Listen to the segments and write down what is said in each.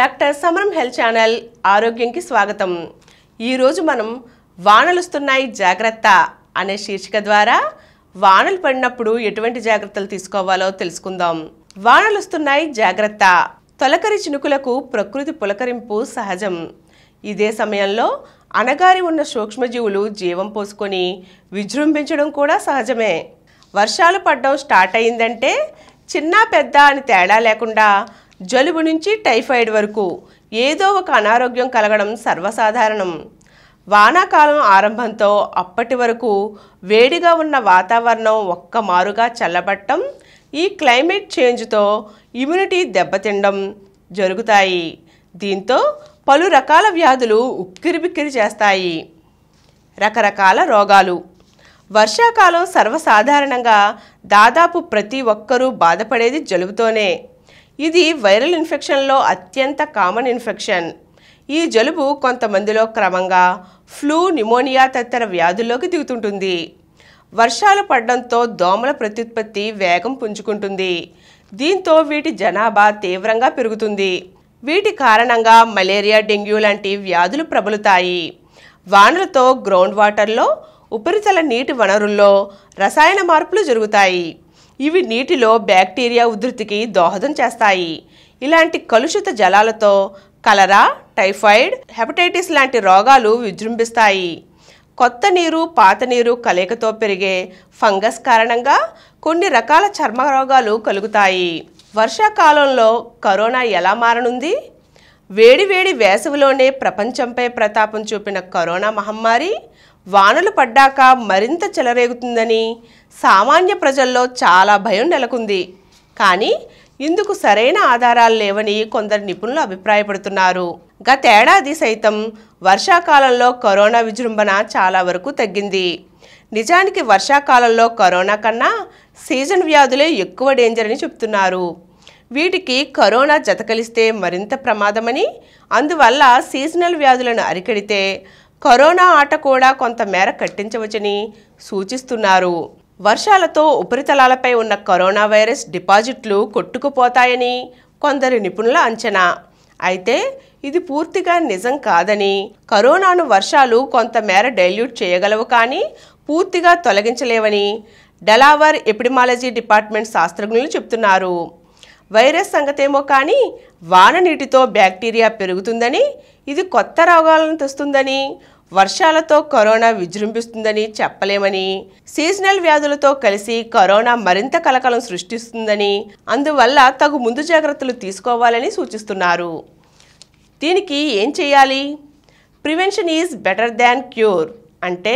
doctor సమరం health channel ఆరోగ్యంకి స్వాగతం ఈరోజు మనం వానలుస్తున్నాయి జాగ్రత్త అనే శీర్షిక ద్వారా వానలు పడినప్పుడు ఎటువంటి జాగ్రత్తలు తీసుకోవాలో తెలుసుకుందాం వానలుస్తున్నాయి జాగ్రత్త తొలకరి చినుకులకు ప్రకృతి పులకరింపు సహజం ఇదే సమయంలో అనగారి ఉన్న సూక్ష్మజీవులు జీవం పోసుకొని విజృంభించడం కూడా సహజమే వర్షాలు పడడం స్టార్ట్ అయిందంటే చిన్న పెద్ద అని తేడా లేకుండా జలుబు నుంచి టైఫాయిడ్ వరకు ఏదో ఒక అనారోగ్యం కలగడం సర్వసాధారణం వానాకాలం ఆరంభంతో అప్పటి వరకు వేడిగా ఉన్న వాతావరణం ఒక్క మారుగా చల్లబట్టం ఈ క్లైమేట్ చేంజ్తో ఇమ్యూనిటీ దెబ్బతినడం జరుగుతాయి దీంతో పలు రకాల వ్యాధులు ఉక్కిరిబిక్కిరి చేస్తాయి రకరకాల రోగాలు వర్షాకాలం సర్వసాధారణంగా దాదాపు ప్రతి ఒక్కరూ బాధపడేది జలుబుతోనే ఇది వైరల్ ఇన్ఫెక్షన్లో అత్యంత కామన్ ఇన్ఫెక్షన్ ఈ జలుబు కొంతమందిలో క్రమంగా ఫ్లూ నిమోనియా తదితర వ్యాధుల్లోకి దిగుతుంటుంది వర్షాలు పడడంతో దోమల ప్రత్యుత్పత్తి వేగం పుంజుకుంటుంది దీంతో వీటి జనాభా తీవ్రంగా పెరుగుతుంది వీటి కారణంగా మలేరియా డెంగ్యూ లాంటి వ్యాధులు ప్రబలుతాయి వానలతో గ్రౌండ్ వాటర్లో ఉపరితల నీటి వనరుల్లో రసాయన మార్పులు జరుగుతాయి ఇవి నీటిలో బ్యాక్టీరియా ఉధృతికి దోహదం చేస్తాయి ఇలాంటి కలుషిత జలాలతో కలరా టైఫాయిడ్ హెపటైటిస్ లాంటి రోగాలు విజృంభిస్తాయి కొత్త నీరు పాత నీరు కలయికతో పెరిగే ఫంగస్ కారణంగా కొన్ని రకాల చర్మ రోగాలు కలుగుతాయి వర్షాకాలంలో కరోనా ఎలా మారనుంది వేడివేడి వేసవిలోనే ప్రపంచంపై ప్రతాపం చూపిన కరోనా మహమ్మారి వానలు పడ్డాక మరింత చెలరేగుతుందని సామాన్య ప్రజల్లో చాలా భయం నెలకొంది కానీ ఇందుకు సరైన ఆధారాలు లేవని కొందరు నిపుణులు అభిప్రాయపడుతున్నారు గతేడాది సైతం వర్షాకాలంలో కరోనా విజృంభణ చాలా వరకు తగ్గింది నిజానికి వర్షాకాలంలో కరోనా కన్నా సీజన్ వ్యాధులే ఎక్కువ డేంజర్ అని చెప్తున్నారు వీటికి కరోనా జతకలిస్తే మరింత ప్రమాదమని అందువల్ల సీజనల్ వ్యాధులను అరికడితే కరోనా ఆట కూడా కొంతమేర కట్టించవచ్చని సూచిస్తున్నారు వర్షాలతో ఉపరితలాలపై ఉన్న కరోనా వైరస్ డిపాజిట్లు కొట్టుకుపోతాయని కొందరి నిపుణుల అంచనా అయితే ఇది పూర్తిగా నిజం కాదని కరోనాను వర్షాలు కొంతమేర డైల్యూట్ చేయగలవు కానీ పూర్తిగా తొలగించలేవని డలావర్ ఎపిడిమాలజీ డిపార్ట్మెంట్ శాస్త్రజ్ఞులు చెబుతున్నారు వైరస్ సంగతేమో కానీ వాన నీటితో బ్యాక్టీరియా పెరుగుతుందని ఇది కొత్త రోగాలను తెస్తుందని వర్షాలతో కరోనా విజృంభిస్తుందని చెప్పలేమని సీజనల్ వ్యాధులతో కలిసి కరోనా మరింత కలకలం సృష్టిస్తుందని అందువల్ల తగు ముందు జాగ్రత్తలు తీసుకోవాలని సూచిస్తున్నారు దీనికి ఏం చేయాలి prevention is better than cure అంటే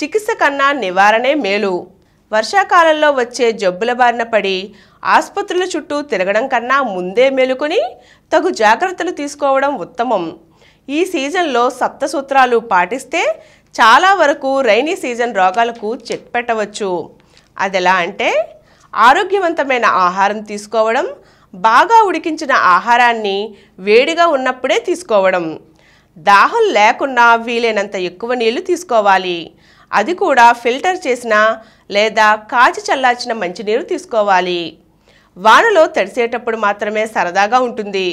చికిత్స కన్నా నివారణే మేలు వర్షాకాలంలో వచ్చే జబ్బుల బారిన పడి ఆసుపత్రుల చుట్టూ తిరగడం కన్నా ముందే మెలుకొని తగు జాగ్రత్తలు తీసుకోవడం ఉత్తమం ఈ సీజన్లో సప్తసూత్రాలు పాటిస్తే చాలా వరకు రైనీ సీజన్ రోగాలకు చెక్ పెట్టవచ్చు అది ఎలా అంటే ఆరోగ్యవంతమైన ఆహారం తీసుకోవడం బాగా ఉడికించిన ఆహారాన్ని వేడిగా ఉన్నప్పుడే తీసుకోవడం దాహం లేకుండా వీలైనంత ఎక్కువ నీళ్లు తీసుకోవాలి అది కూడా ఫిల్టర్ చేసిన లేదా కాచి చల్లార్చిన మంచినీరు తీసుకోవాలి వానలో తడిసేటప్పుడు మాత్రమే సరదాగా ఉంటుంది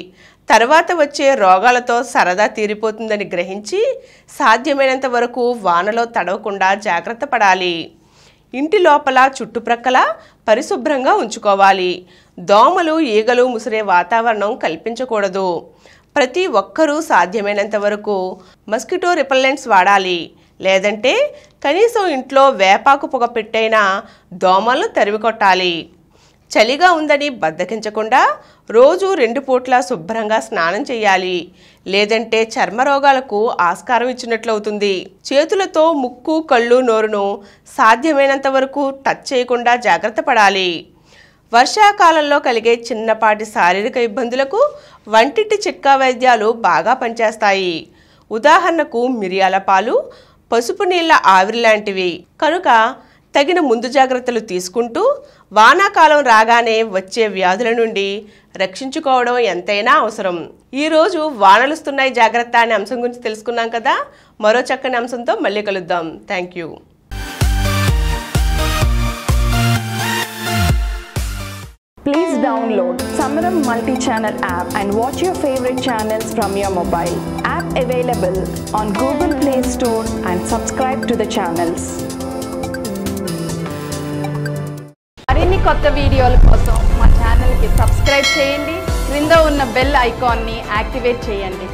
తర్వాత వచ్చే రోగాలతో సరదా తీరిపోతుందని గ్రహించి సాధ్యమైనంత వరకు వానలో తడవకుండా జాగ్రత్త పడాలి ఇంటి లోపల చుట్టుప్రక్కల పరిశుభ్రంగా ఉంచుకోవాలి దోమలు ఈగలు ముసిరే వాతావరణం కల్పించకూడదు ప్రతి ఒక్కరూ సాధ్యమైనంత వరకు మస్కిటో రిపెల్లెంట్స్ వాడాలి లేదంటే కనీసం ఇంట్లో వేపాకు పొగ పెట్టైనా దోమలను తరివి కొట్టాలి చలిగా ఉందని బద్దకించకుండా రోజు రెండు పూట్ల శుభ్రంగా స్నానం చేయాలి లేదంటే చర్మ రోగాలకు ఆస్కారం ఇచ్చినట్లవుతుంది చేతులతో ముక్కు కళ్ళు నోరును సాధ్యమైనంత వరకు టచ్ చేయకుండా జాగ్రత్త పడాలి వర్షాకాలంలో కలిగే చిన్నపాటి శారీరక ఇబ్బందులకు వంటింటి చిట్కా వైద్యాలు బాగా పనిచేస్తాయి ఉదాహరణకు మిరియాల పాలు పసుపు నీళ్ల ఆవిరి లాంటివి కనుక తగిన ముందు జాగ్రత్తలు తీసుకుంటూ వానాకాలం రాగానే వచ్చే వ్యాధుల నుండి రక్షించుకోవడం ఎంతైనా అవసరం ఈరోజు వానలుస్తున్నాయి జాగ్రత్త అనే అంశం గురించి తెలుసుకున్నాం కదా మరో చక్కని అంశంతో మళ్ళీ కలుద్దాం thank you please download Samaram multi channel app and watch your favourite channels from your mobile app available on Google Play Store and subscribe to channels కొత్త వీడియోల కోసం మా ఛానల్కి సబ్స్క్రైబ్ చేయండి క్రింద ఉన్న బెల్ ఐకాన్ని యాక్టివేట్ చేయండి